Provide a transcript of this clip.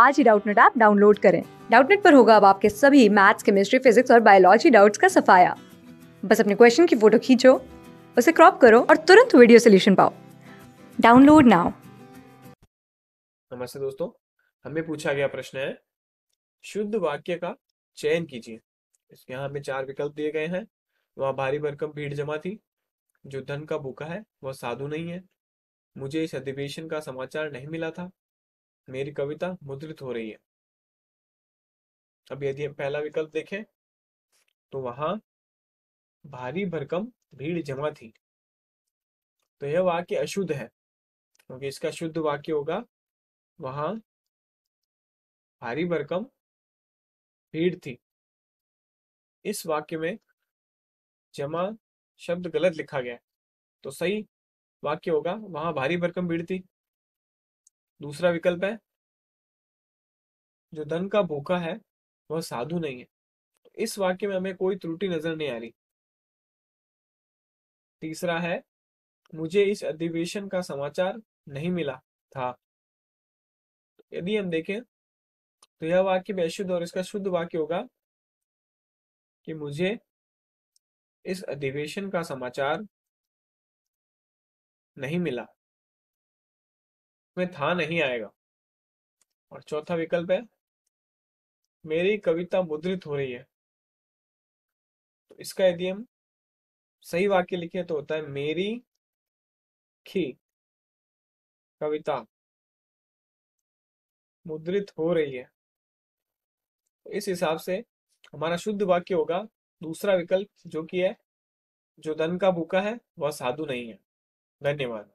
आज ही Doubtnut app download करें डाउटनेट पर होगा अब आपके सभी मैथ्स केमिस्ट्री फिजिक्स और बायोलॉजी डाउट्स का सफाया बस अपने क्वेश्चन की फोटो खींचो उसे क्रॉप करो और तुरंत वीडियो सोल्यूशन पाओ डाउनलोड नाउ नमस्ते दोस्तों हमें पूछा गया प्रश्न है शुद्ध वाक्य का चयन कीजिए इसके यहाँ हमें चार विकल्प दिए गए हैं वहाँ भारी भरकम भीड़ जमा थी जो धन का भूखा है वह साधु नहीं है मुझे इस अधिवेशन का समाचार नहीं मिला था मेरी कविता मुद्रित हो रही है अब यदि हम पहला विकल्प देखें तो वहां भारी भरकम भीड़ जमा थी तो यह वाक्य अशुद्ध है क्योंकि तो इसका शुद्ध वाक्य होगा वहां भारी भरकम भीड़ थी इस वाक्य में जमा शब्द गलत लिखा गया तो सही वाक्य होगा वहां भारी भरकम भीड़ थी दूसरा विकल्प है जो धन का भूखा है वह साधु नहीं है इस वाक्य में हमें कोई त्रुटि नजर नहीं आ रही तीसरा है मुझे इस अधिवेशन का समाचार नहीं मिला था यदि हम देखें तो यह वाक्य भी अशुद्ध और इसका शुद्ध वाक्य होगा कि मुझे इस अधिवेशन का समाचार नहीं मिला में था नहीं आएगा और चौथा विकल्प है मेरी कविता मुद्रित हो रही है तो इसका यदि हम सही वाक्य लिखे तो होता है मेरी खी कविता मुद्रित हो रही है तो इस हिसाब से हमारा शुद्ध वाक्य होगा दूसरा विकल्प जो कि है जो धन का भूखा है वह साधु नहीं है धन्यवाद